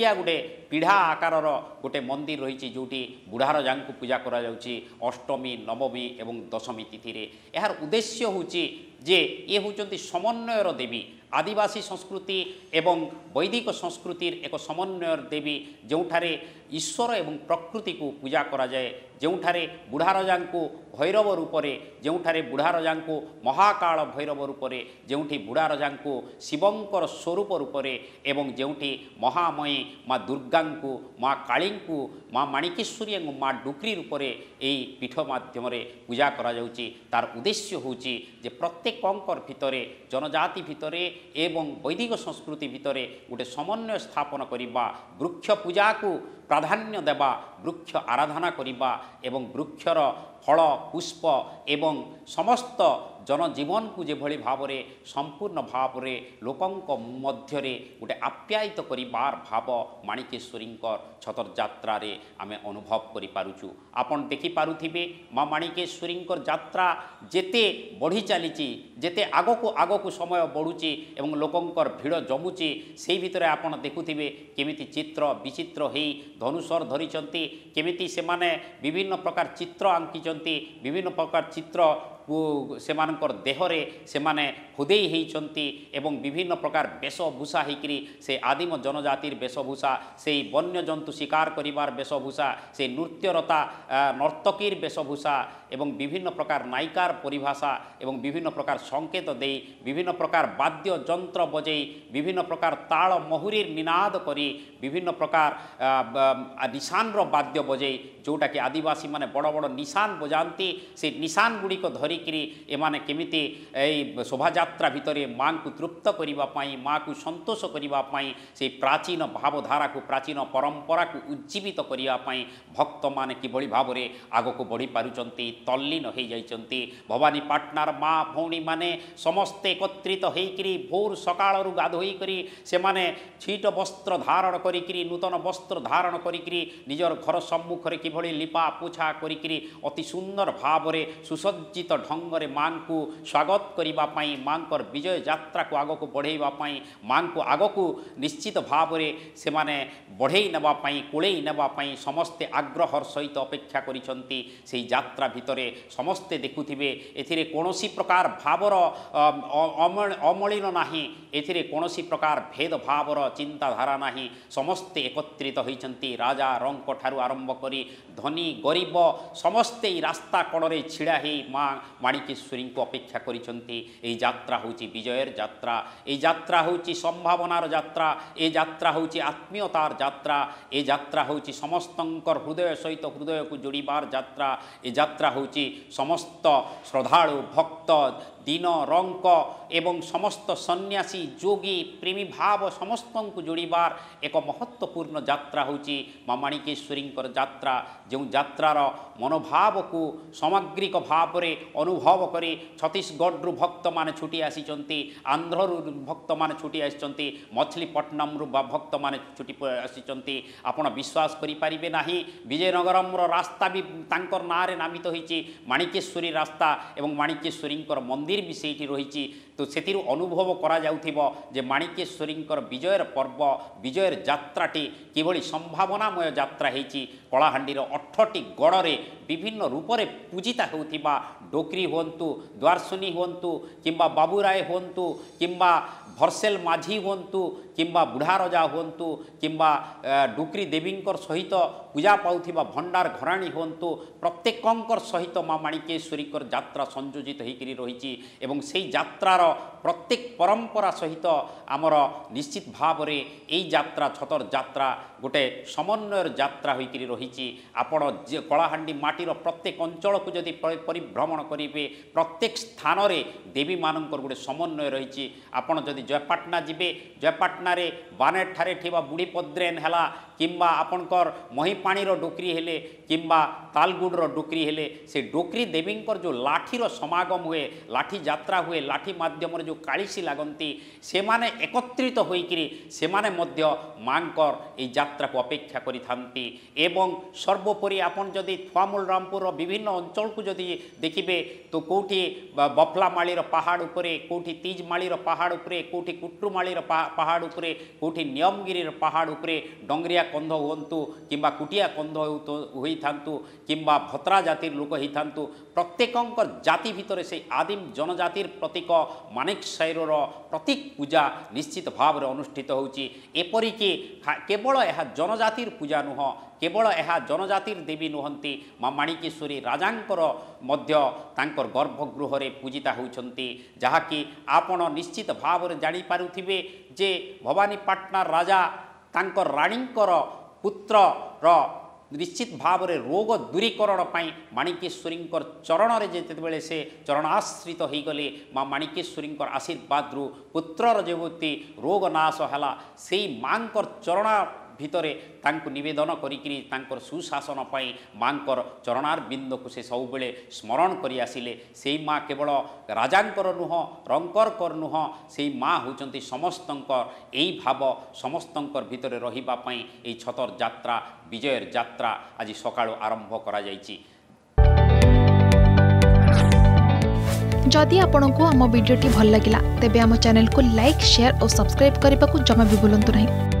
ইয়া গোটে ପିଢ଼ା ଆକାରର ଗୋଟେ ମନ୍ଦିର ରହିଛି ଯେଉଁଠି ବୁଢ଼ାରଜାଙ୍କୁ ପୂଜା କରାଯାଉଛି ଅଷ୍ଟମୀ ନବମୀ ଏବଂ ଦଶମୀ ତିଥିରେ ଏହାର ଉଦ୍ଦେଶ୍ୟ ହେଉଛି ଯେ ଇଏ ହେଉଛନ୍ତି ସମନ୍ୱୟର ଦେବୀ ଆଦିବାସୀ ସଂସ୍କୃତି ଏବଂ ବୈଦିକ ସଂସ୍କୃତିର ଏକ ସମନ୍ୱୟର ଦେବୀ ଯେଉଁଠାରେ ଈଶ୍ୱର ଏବଂ ପ୍ରକୃତିକୁ ପୂଜା କରାଯାଏ ଯେଉଁଠାରେ ବୁଢ଼ାରଜାଙ୍କୁ ଭୈରବ ରୂପରେ ଯେଉଁଠାରେ ବୁଢ଼ାରଜାଙ୍କୁ ମହାକାଳ ଭୈରବ ରୂପରେ ଯେଉଁଠି ବୁଢ଼ା ରଜାଙ୍କୁ ଶିବଙ୍କର ସ୍ୱରୂପ ରୂପରେ ଏବଂ ଯେଉଁଠି ମହାମୟୀ ମା ଦୁର୍ଗାଙ୍କୁ ମା କାଳୀଙ୍କୁ ମା ମାଣିକେଶ୍ୱରୀଙ୍କୁ ମା ଡୁକ୍ରି ରୂପରେ ଏହି ପୀଠ ମାଧ୍ୟମରେ ପୂଜା କରାଯାଉଛି ତାର ଉଦ୍ଦେଶ୍ୟ ହେଉଛି ଯେ ପ୍ରତ୍ୟେକଙ୍କର ଭିତରେ ଜନଜାତି ଭିତରେ ଏବଂ ବୈଦିକ ସଂସ୍କୃତି ଭିତରେ ଗୋଟିଏ ସମନ୍ୱୟ ସ୍ଥାପନ କରିବା ବୃକ୍ଷ ପୂଜାକୁ ପ୍ରାଧାନ୍ୟ ଦେବା ବୃକ୍ଷ ଆରାଧନା କରିବା ଏବଂ ବୃକ୍ଷର ফল পুষ্প এবং সমস্ত জনজীবনকু যেভাবে ভাবে সম্পূর্ণ ভাবে লোকঙ্ক মধ্যে গোটে আপ্যায়িত করিবার ভাব মাণিকেশ্বরীঙ্কর ছতরযাত্রার আমি অনুভব করে পুছু আপন দেখিপারে মা মাণিকেশ্বরীঙ্কর যাত্রা যেতে বড়ি চালিছি যেতে আগকু আগকু সময় বড়ুচি এবং লোকঙ্কর ভিড় জমুচি সেই ভিতরে আপনার দেখুবে কমিটি চিত্র বিচিত্র হয়ে ধনুষর ধরিছেন কমিটি সে বিভিন্ন প্রকার চিত্র আঙ্কিছেন porque vivimos un poco citro. ସେମାନଙ୍କର ଦେହରେ ସେମାନେ ହୁଦେଇ ହୋଇଛନ୍ତି ଏବଂ ବିଭିନ୍ନ ପ୍ରକାର ବେଶଭୂଷା ହୋଇକରି ସେ ଆଦିମ ଜନଜାତିର ବେଶଭୂଷା ସେଇ ବନ୍ୟଜନ୍ତୁ ଶିକାର କରିବାର ବେଶଭୂଷା ସେଇ ନୃତ୍ୟରତା ନର୍ତ୍ତକୀର ବେଶଭୂଷା ଏବଂ ବିଭିନ୍ନ ପ୍ରକାର ନାୟିକାର ପରିଭାଷା ଏବଂ ବିଭିନ୍ନ ପ୍ରକାର ସଙ୍କେତ ଦେଇ ବିଭିନ୍ନ ପ୍ରକାର ବାଦ୍ୟଯନ୍ତ୍ର ବଜେଇ ବିଭିନ୍ନ ପ୍ରକାର ତାଳ ମହୁରୀର ନିନାଦ କରି ବିଭିନ୍ନ ପ୍ରକାର ନିଶାନର ବାଦ୍ୟ ବଜେଇ ଯେଉଁଟାକି ଆଦିବାସୀମାନେ ବଡ଼ ବଡ଼ ନିଶାନ ବଜାନ୍ତି ସେ ନିଶାନ ଗୁଡ଼ିକ ଧରି ଧରିକିରି ଏମାନେ କେମିତି ଏଇ ଶୋଭାଯାତ୍ରା ଭିତରେ ମାଆଙ୍କୁ ତୃପ୍ତ କରିବା ପାଇଁ ମାଆକୁ ସନ୍ତୋଷ କରିବା ପାଇଁ ସେଇ ପ୍ରାଚୀନ ଭାବଧାରାକୁ ପ୍ରାଚୀନ ପରମ୍ପରାକୁ ଉଜ୍ଜୀବିତ କରିବା ପାଇଁ ଭକ୍ତମାନେ କିଭଳି ଭାବରେ ଆଗକୁ ବଢ଼ିପାରୁଛନ୍ତି ତଲ୍ଲୀନ ହୋଇଯାଇଛନ୍ତି ଭବାନୀପାଟଣାର ମା ଭଉଣୀମାନେ ସମସ୍ତେ ଏକତ୍ରିତ ହୋଇକିରି ଭୋର ସକାଳରୁ ଗାଧୋଇକରି ସେମାନେ ଛିଟ ବସ୍ତ୍ର ଧାରଣ କରିକିରି ନୂତନ ବସ୍ତ୍ର ଧାରଣ କରିକିରି ନିଜର ଘର ସମ୍ମୁଖରେ କିଭଳି ଲିପା ପୋଛା କରିକିରି ଅତି ସୁନ୍ଦର ଭାବରେ ସୁସଜ୍ଜିତ ଢଙ୍ଗରେ ମା'ଙ୍କୁ ସ୍ୱାଗତ କରିବା ପାଇଁ ମା'ଙ୍କର ବିଜୟ ଯାତ୍ରାକୁ ଆଗକୁ ବଢ଼େଇବା ପାଇଁ ମା'ଙ୍କୁ ଆଗକୁ ନିଶ୍ଚିତ ଭାବରେ ସେମାନେ ବଢ଼େଇ ନେବା ପାଇଁ କୋଳେଇ ନେବା ପାଇଁ ସମସ୍ତେ ଆଗ୍ରହର ସହିତ ଅପେକ୍ଷା କରିଛନ୍ତି ସେହି ଯାତ୍ରା ଭିତରେ ସମସ୍ତେ ଦେଖୁଥିବେ ଏଥିରେ କୌଣସି ପ୍ରକାର ଭାବର ଅମଳିନ ନାହିଁ ଏଥିରେ କୌଣସି ପ୍ରକାର ଭେଦଭାବର ଚିନ୍ତାଧାରା ନାହିଁ ସମସ୍ତେ ଏକତ୍ରିତ ହୋଇଛନ୍ତି ରାଜା ରଙ୍କ ଠାରୁ ଆରମ୍ଭ କରି ଧନୀ ଗରିବ ସମସ୍ତେ ଏହି ରାସ୍ତା କଡ଼ରେ ଛିଡ଼ା ହେଇ ମା মাণিকেশ্বରୀଙ୍କୁ অপেক্ষা କରିଛନ୍ତି এই ଯାତ୍ରା ହେଉଛି ବିଜୟର ଯାତ୍ରା এই ଯାତ୍ରା ହେଉଛି ସମ୍ଭାବନାର ଯାତ୍ରା ଏ ଯାତ୍ରା ହେଉଛି ଆତ୍ମୀୟତାର ଯାତ୍ରା ଏ ଯାତ୍ରା ହେଉଛି ସମସ୍ତଙ୍କର ହୃଦୟ ସହିତ ହୃଦୟକୁ ଯୋଡ଼ିବାର ଯାତ୍ରା ଏ ଯାତ୍ରା ହେଉଛି ସମସ୍ତ ଶ୍ରଦ୍ଧାଳୁ ଭକ୍ତ ଦିନ ରଙ୍କ ଏବଂ ସମସ୍ତ ସନ୍ନ୍ୟାସୀ ଯୋଗୀ ପ୍ରେମୀ ଭାବ ସମସ୍ତଙ୍କୁ ଯୋଡ଼ିବାର ଏକ ମହତ୍ତ୍ୱପୂର୍ଣ୍ଣ ଯାତ୍ରା ହେଉଛି ମା ମାଣିକେଶ୍ୱରୀଙ୍କର ଯାତ୍ରା ଯେଉଁ ଯାତ୍ରାର ମନୋଭାବକୁ ସାମଗ୍ରିକ ଭାବରେ ଅନୁ ଅନୁଭବ କରି ଛତିଶଗଡ଼ରୁ ଭକ୍ତମାନେ ଛୁଟି ଆସିଛନ୍ତି ଆନ୍ଧ୍ରରୁ ଭକ୍ତମାନେ ଛୁଟି ଆସିଛନ୍ତି ମଛଲିପଟନମରୁ ଭକ୍ତମାନେ ଛୁଟି ଆସିଛନ୍ତି ଆପଣ ବିଶ୍ୱାସ କରିପାରିବେ ନାହିଁ ବିଜୟନଗରମର ରାସ୍ତା ବି ତାଙ୍କର ନାଁରେ ନାମିତ ହୋଇଛି ମାଣିକେଶ୍ୱରୀ ରାସ୍ତା ଏବଂ ମାଣିକେଶ୍ୱରୀଙ୍କର ମନ୍ଦିର ବି ସେଇଠି ରହିଛି তো ସେଥିରୁ ଅନୁଭବ କରାଯାଉଥିବ ଯେ ମାଣିକେଶ୍ୱରୀଙ୍କର ବିଜୟର ପର୍ବ ବିଜୟର ଯାତ୍ରାଟି କିଭଳି ସମ୍ଭାବନାମୟ ଯାତ୍ରା ହେଇଛି କଳାହାଣ୍ଡିର ଅଠଟି ଗଡ଼ରେ ବିଭିନ୍ନ ରୂପରେ ପୂଜିତା ହେଉଥିବା ଡୋକ୍ରି ହୁଅନ୍ତୁ ଦ୍ୱାରସୁନି ହୁଅନ୍ତୁ କିମ୍ବା ବାବୁରାୟ ହୁଅନ୍ତୁ କିମ୍ବା ଭରସେଲ ମାଝୀ ହୁଅନ୍ତୁ କିମ୍ବା ବୁଢ଼ାରଜା ହୁଅନ୍ତୁ କିମ୍ବା ଡୁକ୍ରି ଦେବୀଙ୍କର ସହିତ ପୂଜା ପାଉଥିବା ଭଣ୍ଡାର ଘରାଣୀ ହୁଅନ୍ତୁ ପ୍ରତ୍ୟେକଙ୍କର ସହିତ ମା ମାଣିକେଶ୍ୱରୀଙ୍କର ଯାତ୍ରା ସଂଯୋଜିତ ହୋଇକରି ରହିଛି ଏବଂ ସେଇ ଯାତ୍ରାର প্রত্যেক পরম্পরা সহিত আমার নিশ্চিত ভাবরে এই যাত্রা ছতর যাত্রা গোটে সমন্বয়ের যাত্রা হয়েকি রয়েছে আপন যে কলাহাণ্ডি মাটির প্রত্যেক অঞ্চলক যদি পরিভ্রমণ করবে প্রত্যেক স্থানরে দেবী মানকর গোটে সমন্বয় রয়েছে আপন যদি জয়পাটনা যাবে জয়পাটনারে বানেরঠারে থিবা বুড়িপদ্রেন হেলা কিংবা আপনার মহিপাণির ডোকরি হলে কিংবা তালগুড়র ডোকরি হলে সে ডোকরি দেবীঙ্কর যে লাঠির সমাগম হুয়ে লাঠি যাত্রা হুয়ে লাঠি মা ମାଧ୍ୟମରେ ଯେଉଁ କାଳିସୀ ଲାଗନ୍ତି ସେମାନେ ଏକତ୍ରିତ ହୋଇକରି ସେମାନେ ମଧ୍ୟ ମାଙ୍କର এই যাত্রাকে অপেক্ষা করে থাকে এবং সর্বোপরি আপনার যদি থুয়ামূল রামপুরর বিভিন্ন অঞ্চলক যদি দেখবে তো কোটি বফলামাড়ির পাহাড় উপরে কোটি তিজমাড়ির পাহাড় উপরে কোটি কুট্রুমাড়ির পাহাড় উপরে কোটি নিয়মগিরির পাহাড় উপরে ডঙ্গরিয়া কন্ধ হুঁতু কিংবা কুটিয়া কন্ধ হয়ে থাকু কিংবা ভত্রা জাতির লোক হয়ে থাকু প্রত্যেকঙ্কর জাতি ভিতরে সেই আদিম জনজাতির প্রতীক ମାଣିକସାହିରର ପ୍ରତୀକ ପୂଜା ନିଶ୍ଚିତ ଭାବରେ ଅନୁଷ୍ଠିତ ହେଉଛି ଏପରିକି କେବଳ ଏହା ଜନଜାତିର ପୂଜା ନୁହଁ କେବଳ ଏହା ଜନଜାତିର ଦେବୀ ନୁହନ୍ତି ମା ମାଣିକେଶ୍ୱରୀ ରାଜାଙ୍କର ମଧ୍ୟ ତାଙ୍କର ଗର୍ଭଗୃହରେ ପୂଜିତା ହେଉଛନ୍ତି ଯାହାକି ଆପଣ ନିଶ୍ଚିତ ଭାବରେ ଜାଣିପାରୁଥିବେ ଯେ ଭବାନୀପାଟଣା ରାଜା ତାଙ୍କ ରାଣୀଙ୍କର ପୁତ୍ରର ନିଶ୍ଚିତ ଭାବରେ ରୋଗ ଦୂରୀକରଣ ପାଇଁ ମାଣିକେଶ୍ୱରୀଙ୍କର ଚରଣରେ ଯେତେବେଳେ ସେ ଚରଣାଶ୍ରିତ ହୋଇଗଲେ ମା ମାଣିକେଶ୍ୱରୀଙ୍କର ଆଶୀର୍ବାଦରୁ ପୁତ୍ରର ଯେମିତି ରୋଗ ନାଶ ହେଲା ସେଇ ମାଙ୍କର ଚରଣା ଭିତରେ ତାଙ୍କୁ ନିବେଦନ କରିକିରି ତାଙ୍କର ସୁଶାସନ ପାଇଁ ମାଙ୍କର ଚରଣାର ବିନ୍ଦୁକୁ ସେ ସବୁବେଳେ ସ୍ମରଣ କରି ଆସିଲେ ସେଇ ମା କେବଳ ରାଜାଙ୍କର ନୁହଁ ରଙ୍କରଙ୍କର ନୁହଁ ସେଇ ମା ହେଉଛନ୍ତି ସମସ୍ତଙ୍କ ଏଇ ଭାବ ସମସ୍ତଙ୍କର ଭିତରେ ରହିବା ପାଇଁ ଏଇ ଛତର ଯାତ୍ରା ବିଜୟର ଯାତ୍ରା ଆଜି ସକାଳୁ ଆରମ୍ଭ କରାଯାଇଛି ଯଦି ଆପଣଙ୍କୁ ଆମ ଭିଡ଼ିଓଟି ଭଲ ଲାଗିଲା ତେବେ ଆମ ଚ୍ୟାନେଲକୁ ଲାଇକ୍ ସେୟାର ଓ ସବସ୍କ୍ରାଇବ୍ କରିବାକୁ ଜମା ବି ଭୁଲନ୍ତୁ ନାହିଁ